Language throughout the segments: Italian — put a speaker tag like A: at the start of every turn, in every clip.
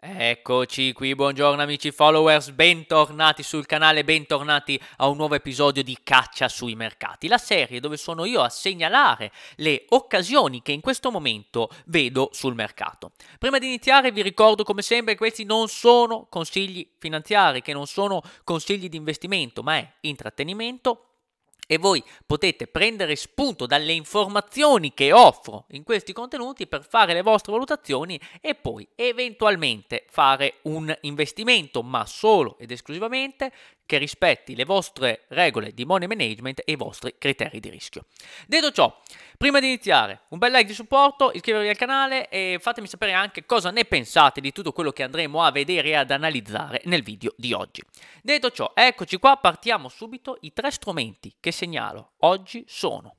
A: Eccoci qui, buongiorno amici followers, bentornati sul canale, bentornati a un nuovo episodio di Caccia sui mercati, la serie dove sono io a segnalare le occasioni che in questo momento vedo sul mercato. Prima di iniziare vi ricordo come sempre che questi non sono consigli finanziari, che non sono consigli di investimento, ma è intrattenimento e voi potete prendere spunto dalle informazioni che offro in questi contenuti per fare le vostre valutazioni e poi eventualmente fare un investimento, ma solo ed esclusivamente che rispetti le vostre regole di money management e i vostri criteri di rischio. Detto ciò, prima di iniziare, un bel like di supporto, iscrivervi al canale e fatemi sapere anche cosa ne pensate di tutto quello che andremo a vedere e ad analizzare nel video di oggi. Detto ciò, eccoci qua, partiamo subito. I tre strumenti che segnalo oggi sono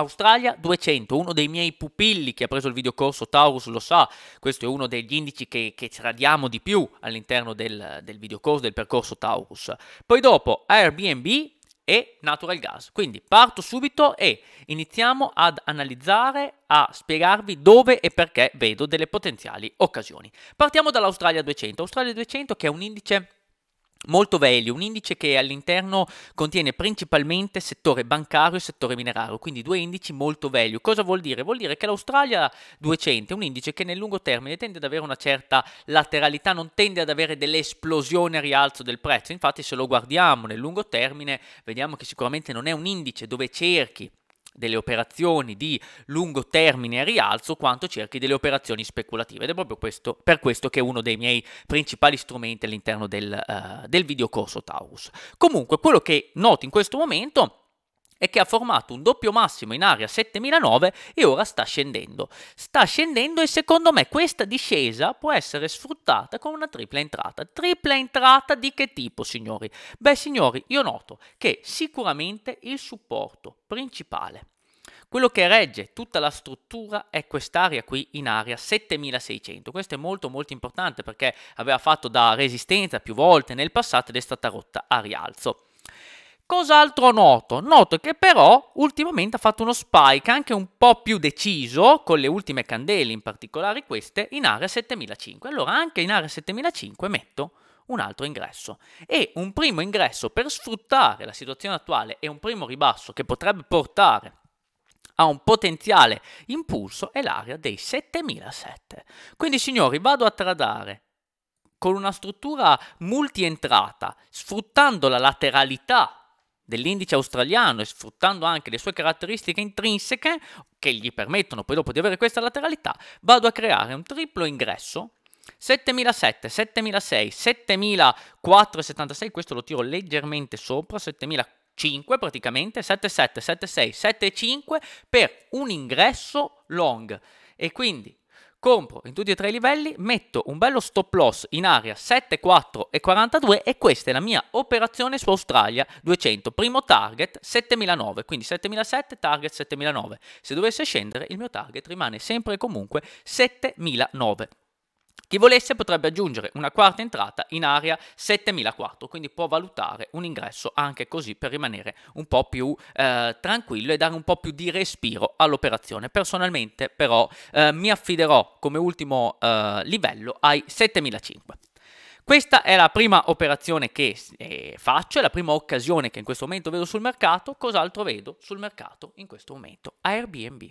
A: Australia 200, uno dei miei pupilli che ha preso il videocorso Taurus lo sa, questo è uno degli indici che, che tradiamo di più all'interno del, del videocorso, del percorso Taurus. Poi dopo Airbnb e natural gas. Quindi parto subito e iniziamo ad analizzare, a spiegarvi dove e perché vedo delle potenziali occasioni. Partiamo dall'Australia 200. Australia 200 che è un indice Molto value, un indice che all'interno contiene principalmente settore bancario e settore minerario, quindi due indici molto value. Cosa vuol dire? Vuol dire che l'Australia 200 è un indice che nel lungo termine tende ad avere una certa lateralità, non tende ad avere delle esplosioni a rialzo del prezzo. Infatti se lo guardiamo nel lungo termine vediamo che sicuramente non è un indice dove cerchi delle operazioni di lungo termine a rialzo quanto cerchi delle operazioni speculative ed è proprio questo, per questo che è uno dei miei principali strumenti all'interno del, uh, del video corso Taurus. Comunque quello che noto in questo momento e che ha formato un doppio massimo in area 7009 e ora sta scendendo. Sta scendendo e secondo me questa discesa può essere sfruttata con una tripla entrata. Tripla entrata di che tipo, signori? Beh, signori, io noto che sicuramente il supporto principale quello che regge tutta la struttura è quest'area qui in area 7600. Questo è molto molto importante perché aveva fatto da resistenza più volte nel passato ed è stata rotta a rialzo. Cos'altro noto? Noto che però ultimamente ha fatto uno spike anche un po' più deciso, con le ultime candele in particolare queste, in area 7005. Allora anche in area 7005 metto un altro ingresso. E un primo ingresso per sfruttare la situazione attuale e un primo ribasso che potrebbe portare a un potenziale impulso è l'area dei 7007. Quindi signori, vado a tradare con una struttura multi entrata, sfruttando la lateralità dell'indice australiano e sfruttando anche le sue caratteristiche intrinseche che gli permettono poi dopo di avere questa lateralità, vado a creare un triplo ingresso 7007, 7006, 7476, questo lo tiro leggermente sopra, 7005 praticamente, 77, 76, 75 per un ingresso long e quindi compro in tutti e tre i livelli, metto un bello stop loss in area 7, 4 e 42 e questa è la mia operazione su Australia 200, primo target 7009, quindi 7007, target 7009, se dovesse scendere il mio target rimane sempre e comunque 7009. Chi volesse potrebbe aggiungere una quarta entrata in area 7004, quindi può valutare un ingresso anche così per rimanere un po' più eh, tranquillo e dare un po' più di respiro all'operazione. Personalmente però eh, mi affiderò come ultimo eh, livello ai 7005. Questa è la prima operazione che eh, faccio, è la prima occasione che in questo momento vedo sul mercato. Cos'altro vedo sul mercato in questo momento? Airbnb.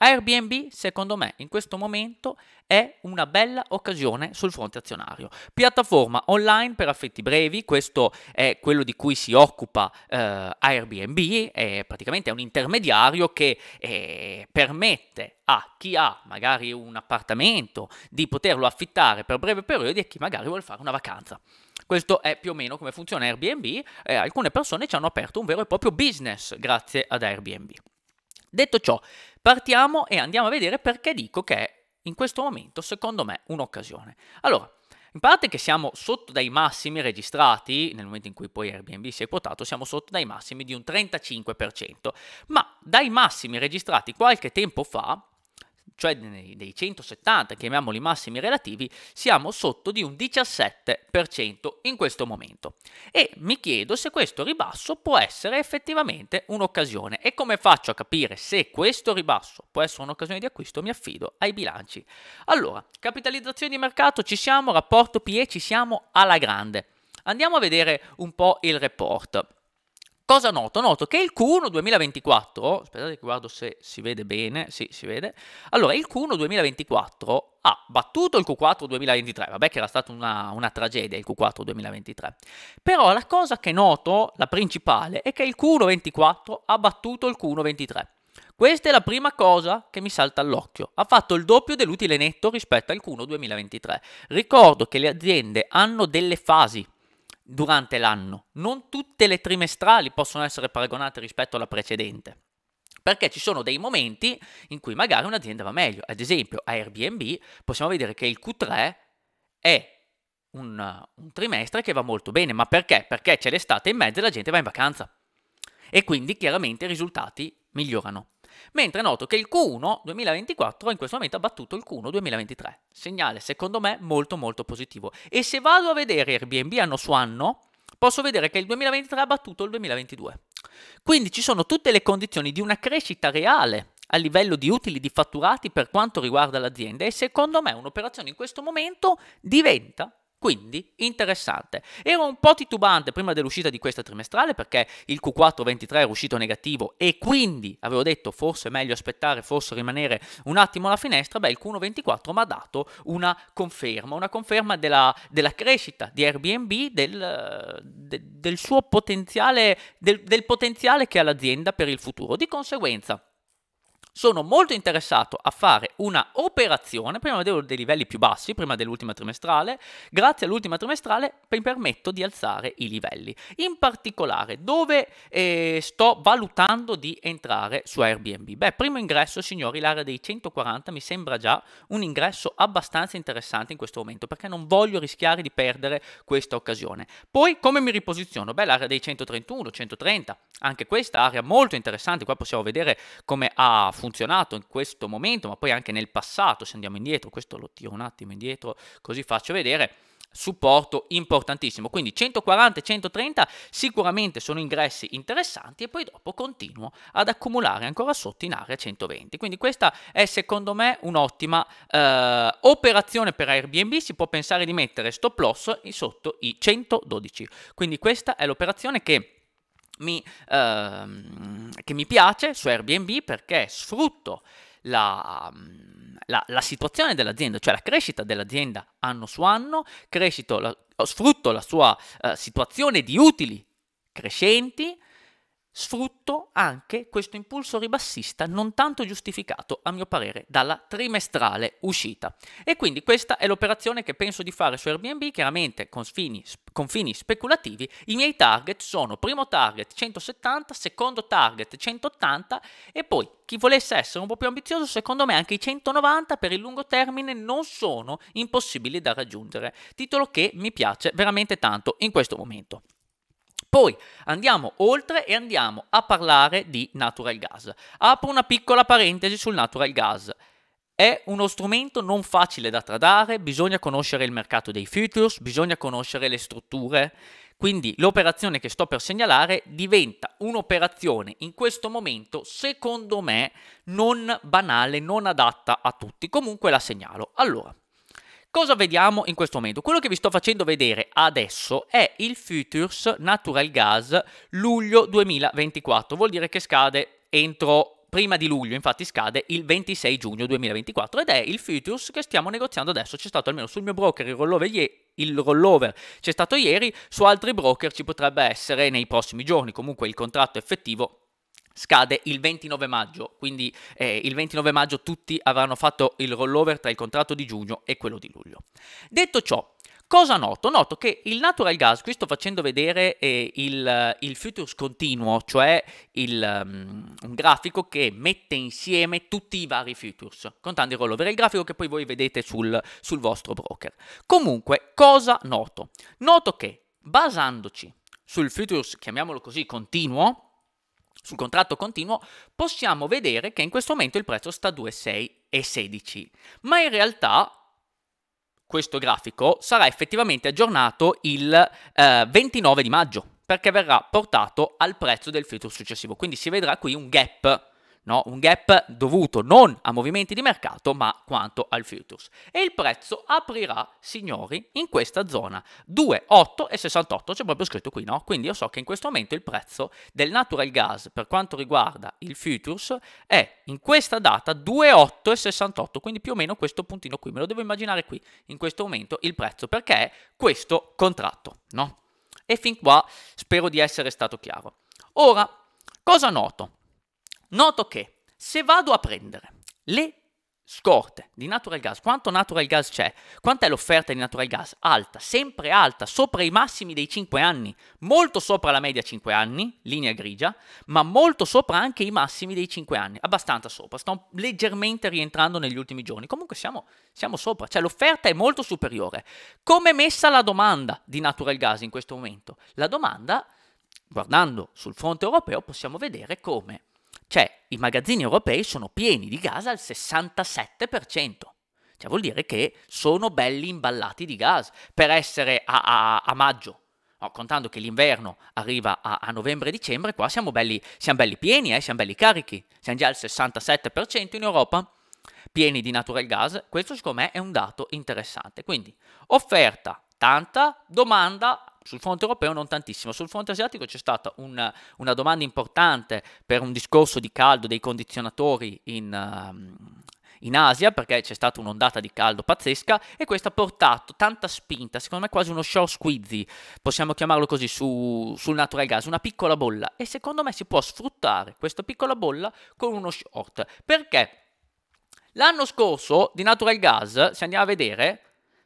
A: Airbnb, secondo me, in questo momento è una bella occasione sul fronte azionario. Piattaforma online per affetti brevi, questo è quello di cui si occupa eh, Airbnb, è praticamente un intermediario che eh, permette a chi ha magari un appartamento di poterlo affittare per breve periodi e chi magari vuole fare una vacanza. Questo è più o meno come funziona Airbnb, eh, alcune persone ci hanno aperto un vero e proprio business grazie ad Airbnb. Detto ciò, partiamo e andiamo a vedere perché dico che è in questo momento, secondo me, un'occasione. Allora, in parte che siamo sotto dai massimi registrati, nel momento in cui poi Airbnb si è quotato, siamo sotto dai massimi di un 35%, ma dai massimi registrati qualche tempo fa, cioè dei 170, chiamiamoli massimi relativi, siamo sotto di un 17% in questo momento. E mi chiedo se questo ribasso può essere effettivamente un'occasione e come faccio a capire se questo ribasso può essere un'occasione di acquisto mi affido ai bilanci. Allora, capitalizzazione di mercato ci siamo, rapporto PE ci siamo alla grande. Andiamo a vedere un po' il report. Cosa noto? Noto che il Q1 2024, aspettate che guardo se si vede bene, sì, si vede. Allora, il Q1 2024 ha battuto il Q4 2023, vabbè che era stata una, una, tragedia il Q4 2023, però la cosa che noto, la principale, è che il Q1 24 ha battuto il Q1 23. Questa è la prima cosa che mi salta all'occhio. Ha fatto il doppio dell'utile netto rispetto al Q1 2023. Ricordo che le aziende hanno delle fasi durante l'anno. Non tutte le trimestrali possono essere paragonate rispetto alla precedente. Perché ci sono dei momenti in cui magari un'azienda va meglio. Ad esempio, a Airbnb possiamo vedere che il Q3 è un, un trimestre che va molto bene. Ma perché? Perché c'è l'estate in mezzo e la gente va in vacanza. E quindi chiaramente i risultati migliorano mentre noto che il Q1 2024 in questo momento ha battuto il Q1 2023, segnale secondo me molto molto positivo. E se vado a vedere Airbnb anno su anno, posso vedere che il 2023 ha battuto il 2022. Quindi ci sono tutte le condizioni di una crescita reale a livello di utili di fatturati per quanto riguarda l'azienda e secondo me un'operazione in questo momento diventa quindi interessante. Ero un po' titubante prima dell'uscita di questa trimestrale perché il Q423 era uscito negativo e quindi avevo detto forse è meglio aspettare, forse rimanere un attimo alla finestra. Beh, il Q124 mi ha dato una conferma, una conferma della, della crescita di Airbnb, del, de, del suo potenziale, del, del potenziale che ha l'azienda per il futuro. Di conseguenza, sono molto interessato a fare una operazione, prima vedevo dei livelli più bassi, prima dell'ultima trimestrale, grazie all'ultima trimestrale mi permetto di alzare i livelli. In particolare, dove eh, sto valutando di entrare su Airbnb? Beh, primo ingresso, signori, l'area dei 140 mi sembra già un ingresso abbastanza interessante in questo momento, perché non voglio rischiare di perdere questa occasione. Poi, come mi riposiziono? Beh, l'area dei 131, 130, anche questa area molto interessante, qua possiamo vedere come ha funzionato funzionato in questo momento, ma poi anche nel passato, se andiamo indietro, questo lo tiro un attimo indietro così faccio vedere, supporto importantissimo. Quindi 140 e 130 sicuramente sono ingressi interessanti e poi dopo continuo ad accumulare ancora sotto in area 120. Quindi questa è secondo me un'ottima eh, operazione per Airbnb, si può pensare di mettere stop loss sotto i 112. Quindi questa è l'operazione che mi, ehm, che mi piace su Airbnb perché sfrutto la, mm, la, la, situazione dell'azienda, cioè la crescita dell'azienda anno su anno, la, sfrutto la sua eh, situazione di utili crescenti sfrutto anche questo impulso ribassista non tanto giustificato, a mio parere, dalla trimestrale uscita. E quindi questa è l'operazione che penso di fare su Airbnb, chiaramente con fini, con fini speculativi. I miei target sono primo target 170, secondo target 180 e poi chi volesse essere un po' più ambizioso, secondo me anche i 190 per il lungo termine non sono impossibili da raggiungere. Titolo che mi piace veramente tanto in questo momento. Poi andiamo oltre e andiamo a parlare di natural gas. Apro una piccola parentesi sul natural gas. È uno strumento non facile da tradare, bisogna conoscere il mercato dei futures, bisogna conoscere le strutture, quindi l'operazione che sto per segnalare diventa un'operazione in questo momento secondo me non banale, non adatta a tutti, comunque la segnalo. Allora, Cosa vediamo in questo momento? Quello che vi sto facendo vedere adesso è il Futures Natural Gas luglio 2024, vuol dire che scade entro prima di luglio, infatti scade il 26 giugno 2024 ed è il futures che stiamo negoziando adesso. C'è stato almeno sul mio broker il rollover, il rollover c'è stato ieri, su altri broker ci potrebbe essere nei prossimi giorni, comunque il contratto effettivo scade il 29 maggio, quindi eh, il 29 maggio tutti avranno fatto il rollover tra il contratto di giugno e quello di luglio. Detto ciò, Cosa noto? Noto che il natural gas, qui sto facendo vedere eh, il, il, futures continuo, cioè il, um, un grafico che mette insieme tutti i vari futures, contando il rollover, il grafico che poi voi vedete sul, sul vostro broker. Comunque, cosa noto? Noto che basandoci sul futures, chiamiamolo così, continuo, sul contratto continuo, possiamo vedere che in questo momento il prezzo sta a 2,6,16, ma in realtà questo grafico sarà effettivamente aggiornato il eh, 29 di maggio perché verrà portato al prezzo del filtro successivo, quindi si vedrà qui un gap No? Un gap dovuto non a movimenti di mercato, ma quanto al futures. E il prezzo aprirà, signori, in questa zona 2,8 e 68 c'è proprio scritto qui, no? Quindi io so che in questo momento il prezzo del natural gas per quanto riguarda il futures è in questa data 2,8 e 68 quindi più o meno questo puntino qui, me lo devo immaginare qui, in questo momento il prezzo, perché è questo contratto, no? E fin qua spero di essere stato chiaro. Ora, cosa noto? Noto che se vado a prendere le scorte di natural gas, quanto natural gas c'è? Quant'è l'offerta di natural gas? Alta, sempre alta, sopra i massimi dei 5 anni, molto sopra la media 5 anni, linea grigia, ma molto sopra anche i massimi dei 5 anni, abbastanza sopra, sto leggermente rientrando negli ultimi giorni, comunque siamo, siamo sopra, cioè l'offerta è molto superiore. Come è messa la domanda di natural gas in questo momento? La domanda, guardando sul fronte europeo, possiamo vedere come cioè, i magazzini europei sono pieni di gas al 67%. Cioè vuol dire che sono belli imballati di gas per essere a, a, a maggio. No, contando che l'inverno arriva a, a novembre e dicembre, qua siamo belli, siamo belli pieni, eh, siamo belli carichi. Siamo già al 67% in Europa pieni di natural gas. Questo secondo me è un dato interessante. Quindi offerta tanta, domanda sul fronte europeo non tantissimo, sul fronte asiatico c'è stata una, una domanda importante per un discorso di caldo dei condizionatori in... Uh, in Asia perché c'è stata un'ondata di caldo pazzesca e questo ha portato tanta spinta, secondo me quasi uno short squeezy, possiamo chiamarlo così, su, sul natural gas, una piccola bolla e secondo me si può sfruttare questa piccola bolla con uno short perché l'anno scorso di natural gas, se andiamo a vedere,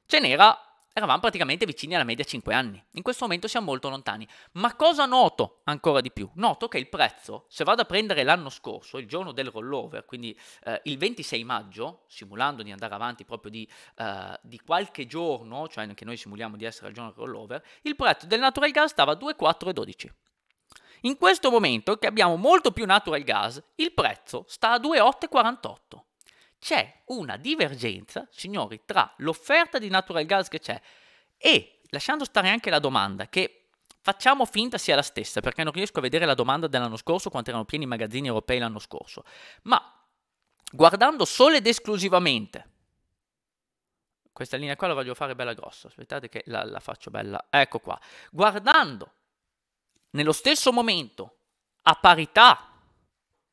A: ce n'era eravamo praticamente vicini alla media 5 anni. In questo momento siamo molto lontani. Ma cosa noto ancora di più? Noto che il prezzo, se vado a prendere l'anno scorso, il giorno del rollover, quindi eh, il 26 maggio, simulando di andare avanti proprio di, eh, di, qualche giorno, cioè anche noi simuliamo di essere al giorno del rollover, il prezzo del natural gas stava a 2,412. In questo momento che abbiamo molto più natural gas, il prezzo sta a 2,848 c'è una divergenza, signori, tra l'offerta di natural gas che c'è e, lasciando stare anche la domanda, che facciamo finta sia la stessa, perché non riesco a vedere la domanda dell'anno scorso quanto erano pieni i magazzini europei l'anno scorso, ma guardando solo ed esclusivamente, questa linea qua la voglio fare bella grossa, aspettate che la, la faccio bella, ecco qua, guardando nello stesso momento a parità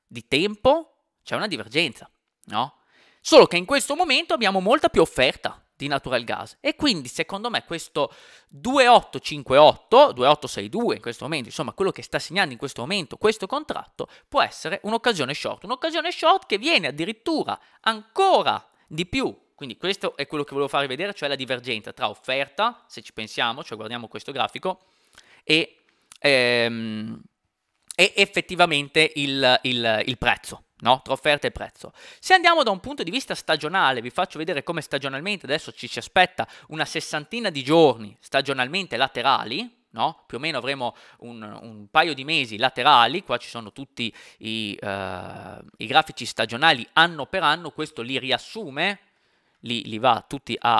A: di tempo c'è una divergenza, no? Solo che in questo momento abbiamo molta più offerta di natural gas e quindi secondo me questo 2858, 2862 in questo momento, insomma quello che sta segnando in questo momento questo contratto può essere un'occasione short, un'occasione short che viene addirittura ancora di più quindi questo è quello che volevo farvi vedere, cioè la divergenza tra offerta, se ci pensiamo, cioè guardiamo questo grafico, e, ehm, e effettivamente il, il, il prezzo no? tra offerta e prezzo. Se andiamo da un punto di vista stagionale, vi faccio vedere come stagionalmente adesso ci si aspetta una sessantina di giorni stagionalmente laterali, No? più o meno avremo un, un, paio di mesi laterali, qua ci sono tutti i, uh, i grafici stagionali anno per anno, questo li riassume, li, li va tutti a,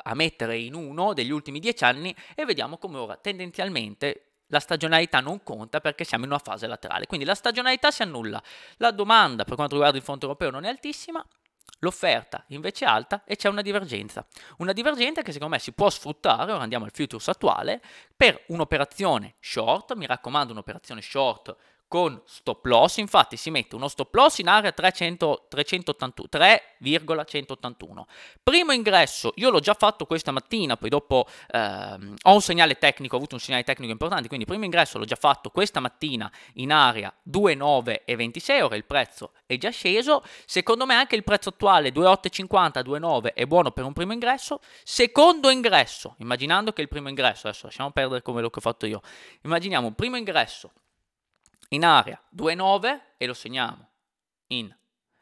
A: uh, a mettere in uno degli ultimi dieci anni e vediamo come ora tendenzialmente la stagionalità non conta perché siamo in una fase laterale, quindi la stagionalità si annulla. La domanda per quanto riguarda il fondo europeo non è altissima, l'offerta invece è alta e c'è una divergenza. Una divergenza che secondo me si può sfruttare, ora andiamo al futures attuale, per un'operazione short, mi raccomando un'operazione short con stop loss, infatti si mette uno stop loss in area 3,181. Primo ingresso, io l'ho già fatto questa mattina, poi dopo ehm, ho un segnale tecnico, ho avuto un segnale tecnico importante, quindi primo ingresso l'ho già fatto questa mattina in area 2,926, ora il prezzo è già sceso, secondo me anche il prezzo attuale 2,850, 2,9 è buono per un primo ingresso, secondo ingresso, immaginando che il primo ingresso, adesso lasciamo perdere come l'ho fatto io, immaginiamo un primo ingresso in area 2-9 e lo segniamo in,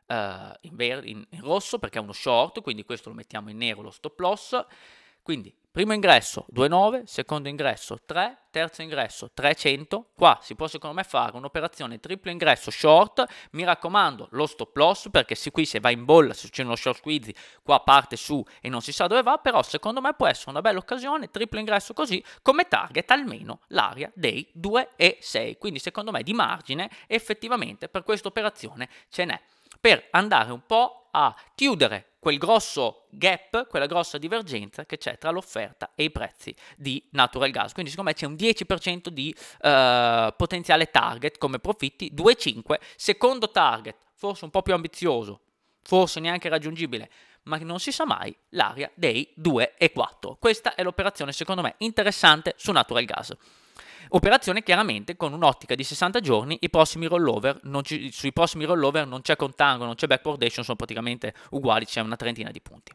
A: uh, in, in, in rosso perché è uno short, quindi questo lo mettiamo in nero, lo stop loss. Quindi primo ingresso 2,9, secondo ingresso 3, terzo ingresso 300. Qua si può secondo me fare un'operazione triplo ingresso short. Mi raccomando lo stop loss perché se qui se va in bolla, se c'è uno short squeezy, qua parte su e non si sa dove va, però secondo me può essere una bella occasione triplo ingresso così come target almeno l'area dei 2,6. Quindi secondo me di margine effettivamente per questa operazione ce n'è. Per andare un po' a chiudere quel grosso gap, quella grossa divergenza che c'è tra l'offerta e i prezzi di natural gas. Quindi secondo me c'è un 10% di eh, potenziale target come profitti, 2,5, secondo target, forse un po' più ambizioso, forse neanche raggiungibile, ma non si sa mai l'area dei 2,4. Questa è l'operazione secondo me interessante su natural gas. Operazione chiaramente con un'ottica di 60 giorni, i prossimi ci, sui prossimi rollover non c'è contango, non c'è backwardation, sono praticamente uguali, c'è una trentina di punti.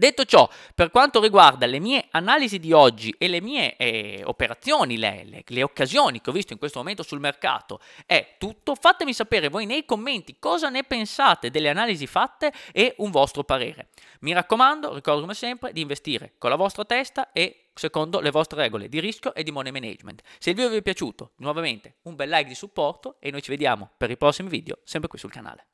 A: Detto ciò, per quanto riguarda le mie analisi di oggi e le mie eh, operazioni, le, le, le, occasioni che ho visto in questo momento sul mercato, è tutto. Fatemi sapere voi nei commenti cosa ne pensate delle analisi fatte e un vostro parere. Mi raccomando, ricordo come sempre di investire con la vostra testa e secondo le vostre regole di rischio e di money management. Se il video vi è piaciuto, nuovamente un bel like di supporto e noi ci vediamo per i prossimi video sempre qui sul canale.